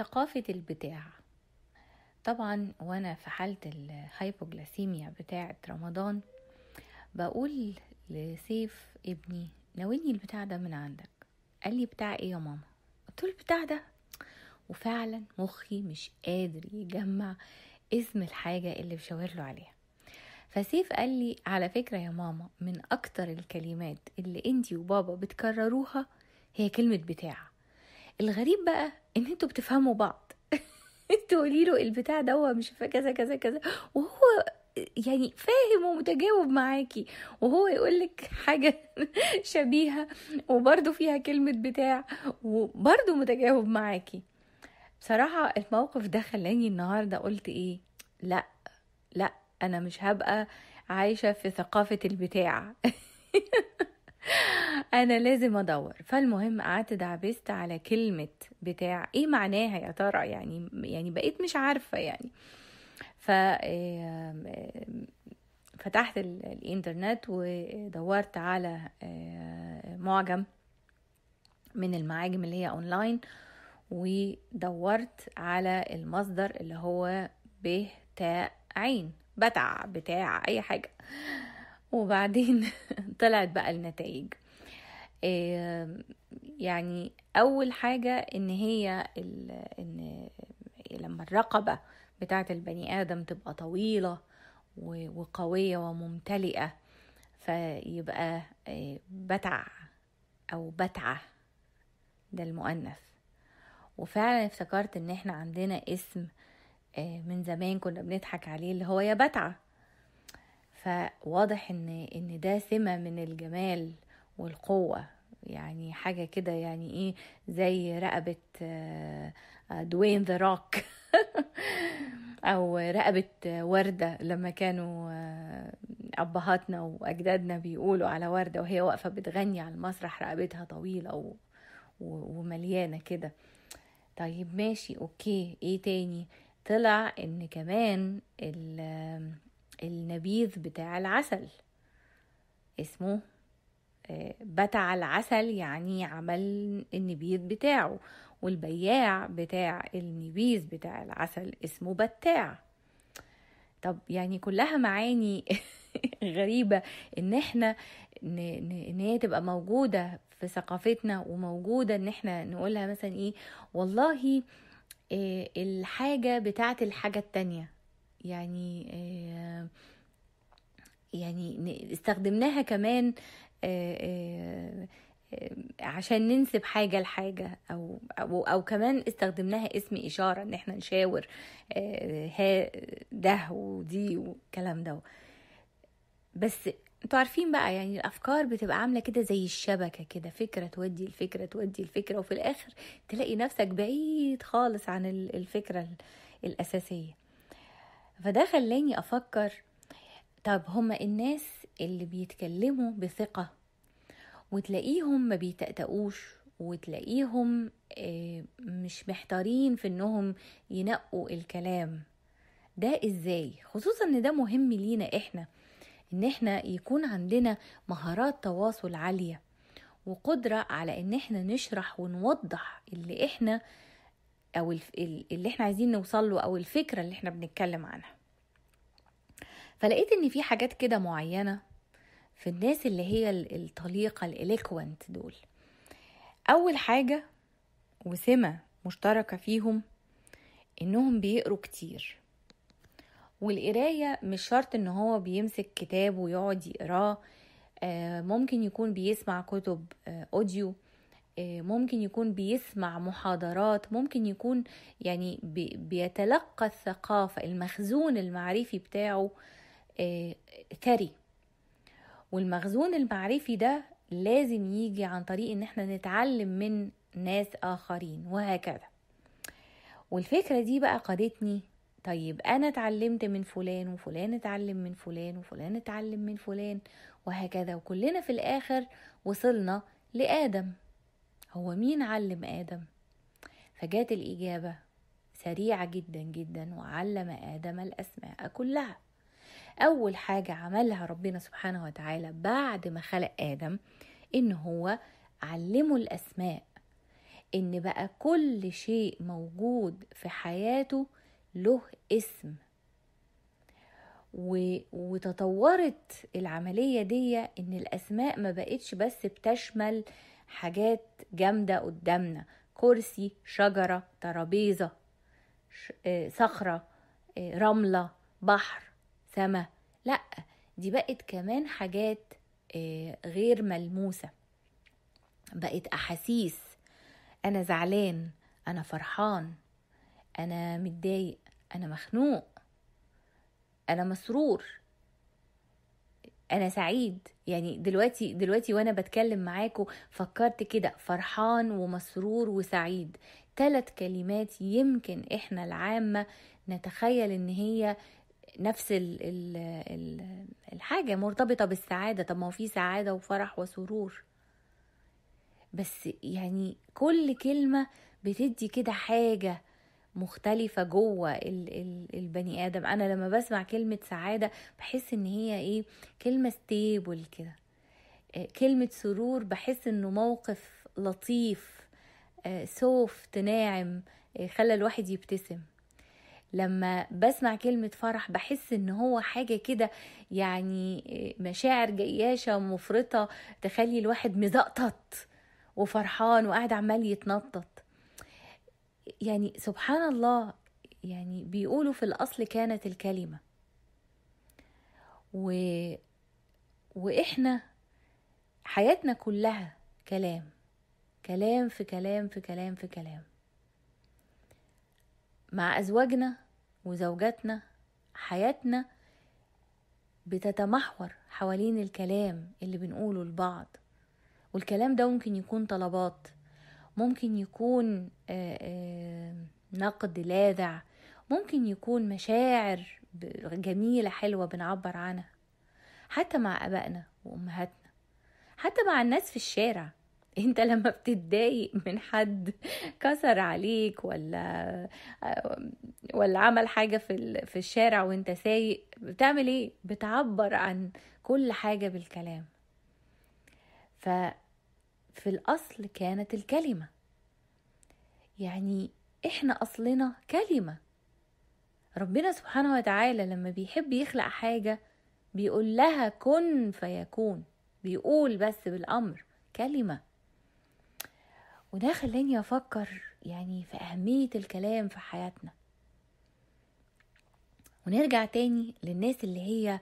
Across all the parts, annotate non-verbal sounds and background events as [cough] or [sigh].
ثقافة البتاع طبعا وانا في حالة الهايبوغلاسيميا بتاعة رمضان بقول لسيف ابني ناولني البتاع ده من عندك قال لي بتاع ايه يا ماما قلت له البتاع ده وفعلا مخي مش قادر يجمع اسم الحاجة اللي بشاور له عليها فسيف قال لي على فكرة يا ماما من أكتر الكلمات اللي أنتي وبابا بتكرروها هي كلمة بتاع الغريب بقى ان انتوا بتفهموا بعض [laughs] تقولي له البتاع دوا مش كذا كذا كذا وهو يعني فاهم ومتجاوب معاكي وهو يقولك حاجة [laughs] شبيهة وبرده فيها كلمة بتاع وبرده متجاوب معاكي بصراحة الموقف ده خلاني النهاردة قلت ايه لا لا انا مش هبقى عايشة في ثقافة البتاع [laughs] [laughs] انا لازم ادور فالمهم قعدت دعبست على كلمه بتاع ايه معناها يا ترى يعني يعني بقيت مش عارفه يعني ف فتحت الانترنت ودورت على معجم من المعاجم اللي هي اونلاين ودورت على المصدر اللي هو ب تاء عين بتع بتاع اي حاجه وبعدين [laughs] طلعت بقى النتائج يعني اول حاجه ان هي ان لما الرقبه بتاعه البني ادم تبقى طويله وقويه وممتلئه فيبقى آه، بتع او بتعه ده المؤنث وفعلا افتكرت ان احنا عندنا اسم آه، من زمان كنا بنضحك عليه اللي هو يا بتعه فواضح ان ان ده سمه من الجمال والقوه يعني حاجه كده يعني ايه زي رقبه دوين ذا روك او رقبه ورده لما كانوا آه، ابهاتنا واجدادنا بيقولوا على ورده وهي واقفه بتغني على المسرح رقبتها طويله ومليانه كده طيب ماشي اوكي ايه تاني طلع ان كمان ال النبيذ بتاع العسل اسمه آه، بتع العسل يعني عمل النبيذ بتاعه والبياع بتاع النبيذ بتاع العسل اسمه بتاع طب يعني كلها معاني [laughs] غريبة ان احنا ان هي تبقى موجودة في ثقافتنا وموجودة ان احنا نقولها مثلا ايه والله آه، الحاجة بتاعت الحاجة التانية يعني آه، يعني استخدمناها كمان آه، آه، عشان ننسب حاجه لحاجه او او او كمان استخدمناها اسم اشاره ان احنا نشاور ها ده ودي والكلام ده بس انتوا عارفين بقى يعني الافكار بتبقى عامله كده زي الشبكه كده فكره تودي الفكره تودي الفكره وفي الاخر تلاقي نفسك بعيد خالص عن الفكره الاساسيه فده خلاني أفكر طب هما الناس اللي بيتكلموا بثقة وتلاقيهم ما بيتأتقوش وتلاقيهم آه، مش محتارين في انهم ينقوا الكلام ده ازاي خصوصا ان ده مهم لينا احنا ان احنا يكون عندنا مهارات تواصل عاليه وقدره على ان احنا نشرح ونوضح اللي احنا او اللي احنا عايزين نوصل له او الفكره اللي احنا بنتكلم عنها فلقيت ان في حاجات كده معينه في الناس اللي هي الطليقه الاليكوانت دول اول حاجه وسمه مشتركه فيهم انهم بيقروا كتير والقرايه مش شرط ان هو بيمسك كتاب ويقعد يقراه آه، ممكن يكون بيسمع كتب اوديو آه، آه، ممكن يكون بيسمع محاضرات ممكن يكون يعني بيتلقى الثقافة المخزون المعرفي بتاعه ثري آه، والمخزون المعرفي ده لازم يجي عن طريق ان احنا نتعلم من ناس اخرين وهكذا والفكرة دي بقى قادتني طيب انا اتعلمت من فلان وفلان اتعلم من فلان وفلان اتعلم من فلان وهكذا وكلنا في الاخر وصلنا لادم هو مين علم آدم؟ فجات الإجابة سريعة جدا جدا وعلم آدم الأسماء كلها أول حاجة عملها ربنا سبحانه وتعالى بعد ما خلق آدم إن هو علمه الأسماء إن بقى كل شيء موجود في حياته له اسم و... وتطورت العملية دي إن الأسماء ما بقتش بس بتشمل حاجات جامدة قدامنا كرسي شجرة ترابيزة آه، صخرة آه، رملة بحر سماء لأ دي بقت كمان حاجات آه، غير ملموسة بقت أحاسيس أنا زعلان أنا فرحان أنا متضايق أنا مخنوق أنا مسرور انا سعيد يعني دلوقتي دلوقتي وانا بتكلم معاكم فكرت كده فرحان ومسرور وسعيد ثلاث كلمات يمكن احنا العامه نتخيل ان هي نفس الـ الـ الـ الحاجه مرتبطه بالسعاده طب ما هو في سعاده وفرح وسرور بس يعني كل كلمه بتدي كده حاجه مختلفة جوه البني آدم أنا لما بسمع كلمة سعادة بحس إن هي إيه كلمة ستيبل كده آه، كلمة سرور بحس إنه موقف لطيف سوفت آه، ناعم آه، خلى الواحد يبتسم لما بسمع كلمة فرح بحس ان هو حاجة كده يعني مشاعر جياشة مفرطة تخلي الواحد مزقطط وفرحان وقاعد عمال يتنطط يعني سبحان الله يعني بيقولوا في الأصل كانت الكلمة و... وإحنا حياتنا كلها كلام كلام في كلام في كلام في كلام مع أزواجنا وزوجاتنا حياتنا بتتمحور حوالين الكلام اللي بنقوله لبعض والكلام ده ممكن يكون طلبات ممكن يكون آآ آآ نقد لاذع ممكن يكون مشاعر جميلة حلوة بنعبر عنها حتى مع أبائنا وأمهاتنا حتى مع الناس في الشارع [laughs] انت لما بتتضايق من حد كسر عليك ولا آه، ولا عمل حاجه في في الشارع وانت سايق بتعمل ايه بتعبر عن كل حاجه بالكلام ف في الاصل كانت الكلمه يعني احنا اصلنا كلمه ربنا سبحانه وتعالى لما بيحب يخلق حاجه بيقول لها كن فيكون بيقول بس بالامر كلمه وده خلاني افكر يعني في اهميه الكلام في حياتنا ونرجع تاني للناس اللي هي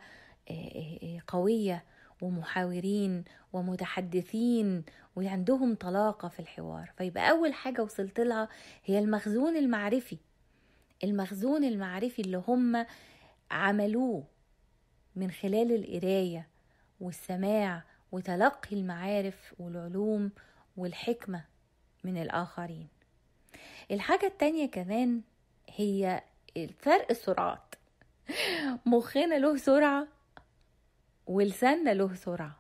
آه، آه، آه، قويه ومحاورين ومتحدثين وعندهم طلاقة في الحوار فيبقى أول حاجة وصلت لها هي المخزون المعرفي المخزون المعرفي اللي هم عملوه من خلال القراية والسماع وتلقي المعارف والعلوم والحكمة من الآخرين الحاجة التانية كمان هي فرق السرعات [laughs] مخنا له سرعة ولساننا له سرعة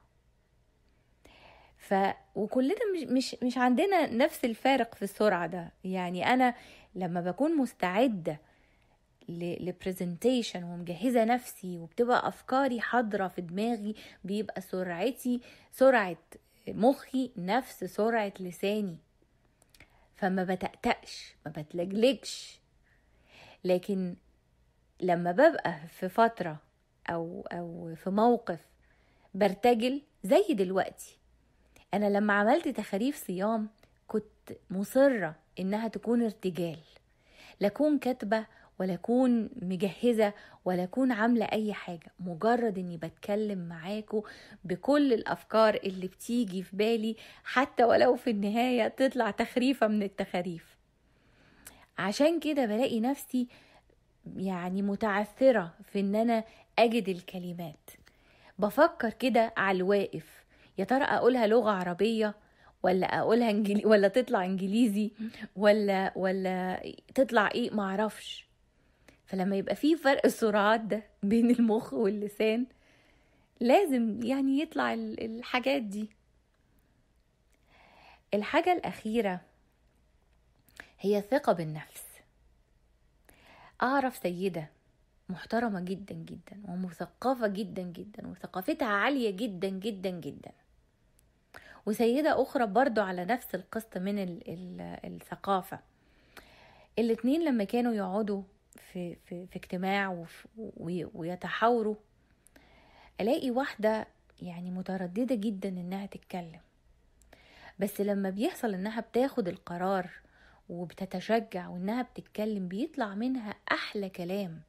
ف وكلنا مش مش عندنا نفس الفارق في السرعة ده يعني أنا لما بكون مستعدة لبرزنتيشن ومجهزة نفسي وبتبقى أفكاري حاضرة في دماغي بيبقى سرعتي سرعة مخي نفس سرعة لساني فما بتأتأش ما بتلجلجش لكن لما ببقى في فترة او او في موقف برتجل زي دلوقتي انا لما عملت تخاريف صيام كنت مصره انها تكون ارتجال لا اكون كاتبه ولا اكون مجهزه ولا اكون عامله اي حاجه مجرد اني بتكلم معاكم بكل الافكار اللي بتيجي في بالي حتى ولو في النهايه تطلع تخريفه من التخاريف عشان كده بلاقي نفسي يعني متعثرة في إن أنا أجد الكلمات بفكر كده على الواقف يا ترى أقولها لغة عربية ولا أقولها إنجلي ولا تطلع إنجليزي ولا ولا تطلع إيه معرفش فلما يبقى في فرق السرعات ده بين المخ واللسان لازم يعني يطلع الحاجات دي الحاجة الأخيرة هي الثقة بالنفس أعرف سيدة محترمة جدا جدا ومثقفة جدا جدا وثقافتها عالية جدا جدا جدا وسيدة أخرى برضو على نفس القسط من الثقافة الاتنين لما كانوا يقعدوا في, في, في اجتماع وفي ويتحاوروا ألاقي واحدة يعني مترددة جدا إنها تتكلم بس لما بيحصل إنها بتاخد القرار وبتتشجع وانها بتتكلم بيطلع منها احلى كلام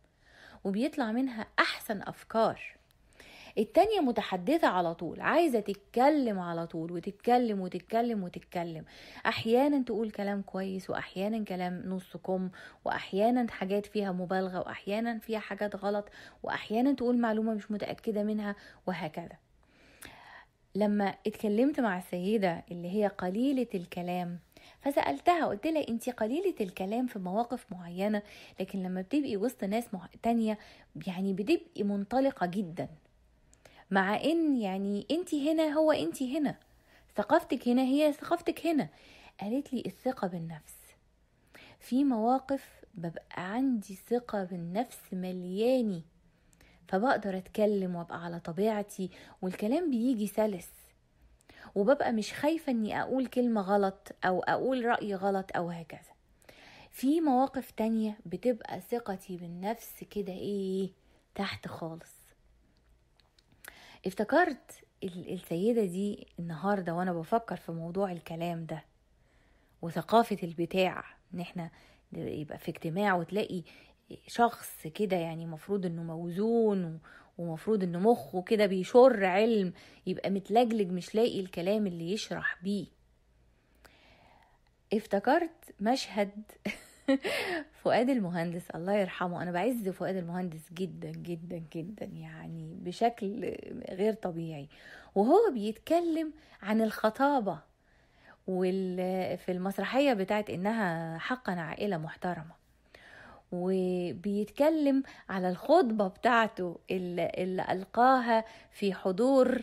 وبيطلع منها احسن افكار التانية متحدثة على طول عايزة تتكلم على طول وتتكلم وتتكلم وتتكلم أحيانا تقول كلام كويس وأحيانا كلام نص كم وأحيانا حاجات فيها مبالغة وأحيانا فيها حاجات غلط وأحيانا تقول معلومة مش متأكدة منها وهكذا لما اتكلمت مع السيدة اللي هي قليلة الكلام فسالتها قلت لها انت قليله الكلام في مواقف معينه لكن لما بتبقي وسط ناس مع... تانية يعني بتبقي منطلقه جدا مع ان يعني انت هنا هو انت هنا ثقافتك هنا هي ثقافتك هنا قالت لي الثقه بالنفس في مواقف ببقى عندي ثقه بالنفس ملياني فبقدر اتكلم وابقى على طبيعتي والكلام بيجي سلس وببقى مش خايفة اني اقول كلمة غلط او اقول رأي غلط او هكذا في مواقف تانية بتبقى ثقتي بالنفس كده ايه تحت خالص افتكرت السيدة دي النهاردة وانا بفكر في موضوع الكلام ده وثقافة البتاع ان احنا يبقى في اجتماع وتلاقي شخص كده يعني مفروض انه موزون ومفروض ان مخه كده بيشر علم يبقى متلجلج مش لاقي الكلام اللي يشرح بيه افتكرت مشهد [laughs] فؤاد المهندس الله يرحمه انا بعز فؤاد المهندس جدا جدا جدا يعني بشكل غير طبيعي وهو بيتكلم عن الخطابه وفي المسرحيه بتاعت انها حقا عائله محترمه وبيتكلم على الخطبة بتاعته اللي, اللي ألقاها في حضور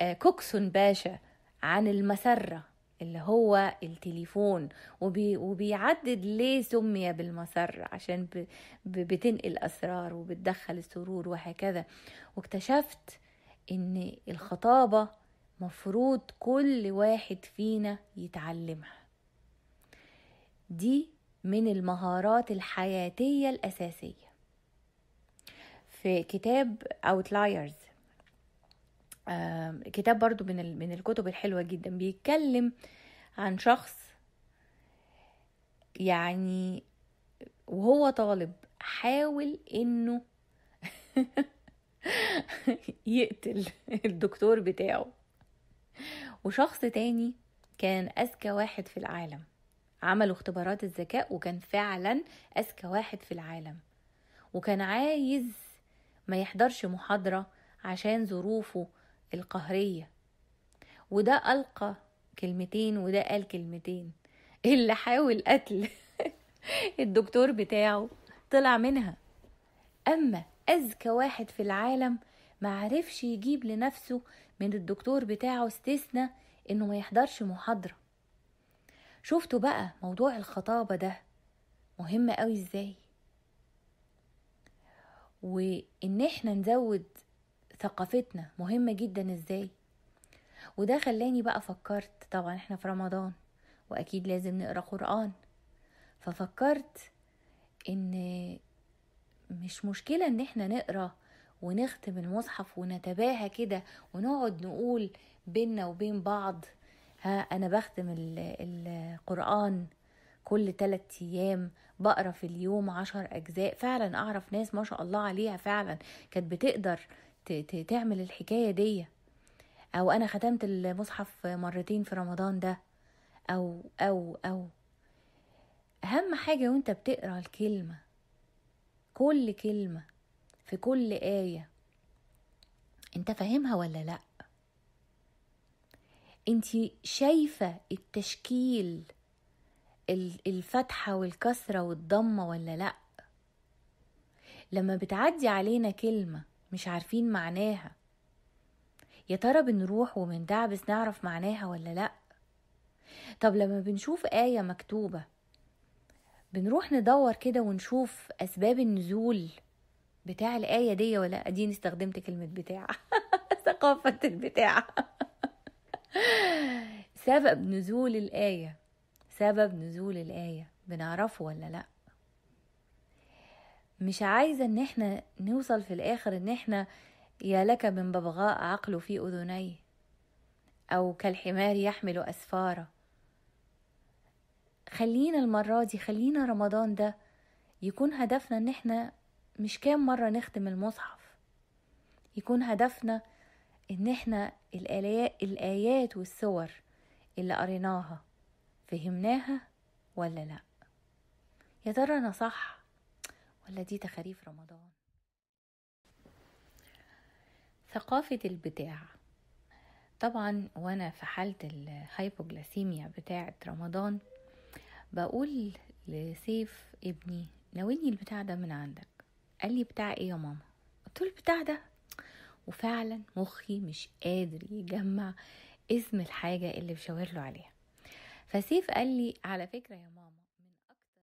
آه، كوكسون باشا عن المسرة اللي هو التليفون وبي وبيعدد ليه سمي بالمسرة عشان ب بتنقل أسرار وبتدخل السرور وهكذا واكتشفت إن الخطابة مفروض كل واحد فينا يتعلمها دي من المهارات الحياتية الأساسية في كتاب Outliers آه، كتاب برضو من, من الكتب الحلوة جدا بيتكلم عن شخص يعني وهو طالب حاول انه [laughs] يقتل الدكتور بتاعه وشخص تاني كان اذكى واحد في العالم عملوا اختبارات الذكاء وكان فعلا أذكى واحد في العالم وكان عايز ما يحضرش محاضرة عشان ظروفه القهرية وده ألقى كلمتين وده قال كلمتين [laughs] اللي حاول قتل [laughs] الدكتور بتاعه طلع منها أما أذكى واحد في العالم معرفش يجيب لنفسه من الدكتور بتاعه استثناء إنه ما يحضرش محاضرة شفتوا بقى موضوع الخطابة ده مهم قوي ازاي وان احنا نزود ثقافتنا مهمة جدا ازاي وده خلاني بقى فكرت طبعا احنا في رمضان واكيد لازم نقرا قرآن ففكرت ان مش مشكلة ان احنا نقرا ونختم المصحف ونتباهى كده ونقعد نقول بينا وبين بعض ها أنا بختم القرآن كل ثلاثة أيام بقرا في اليوم عشر أجزاء فعلا أعرف ناس ما شاء الله عليها فعلا كانت بتقدر تعمل الحكاية دي أو أنا ختمت المصحف مرتين في رمضان ده أو أو أو أهم حاجة وأنت بتقرا الكلمة كل كلمة في كل آية أنت فاهمها ولا لأ انت شايفه التشكيل الفتحه والكسره والضمه ولا لا لما بتعدي علينا كلمه مش عارفين معناها يا ترى بنروح وبندعبس نعرف معناها ولا لا طب لما بنشوف ايه مكتوبه بنروح ندور كده ونشوف اسباب النزول بتاع الايه دي ولا اديني استخدمت كلمه بتاع [laughs] ثقافه البتاع [laughs] سبب نزول الآية سبب نزول الآية بنعرفه ولا لأ مش عايزة ان احنا نوصل في الاخر ان احنا يا لك من ببغاء عقله في اذنيه او كالحمار يحمل اسفاره خلينا المرة دي خلينا رمضان ده يكون هدفنا ان احنا مش كام مرة نختم المصحف يكون هدفنا ان احنا الايات والصور اللي قريناها فهمناها ولا لا يا ترى انا صح ولا دي تخاريف رمضان ثقافة البتاع طبعا وانا في حالة الهايبوغلاسيميا بتاعة رمضان بقول لسيف ابني ناولني البتاع ده من عندك قال لي بتاع ايه يا ماما قلت له البتاع ده وفعلا مخي مش قادر يجمع اسم الحاجة اللي بشاور له عليها فسيف قال لي على فكرة يا ماما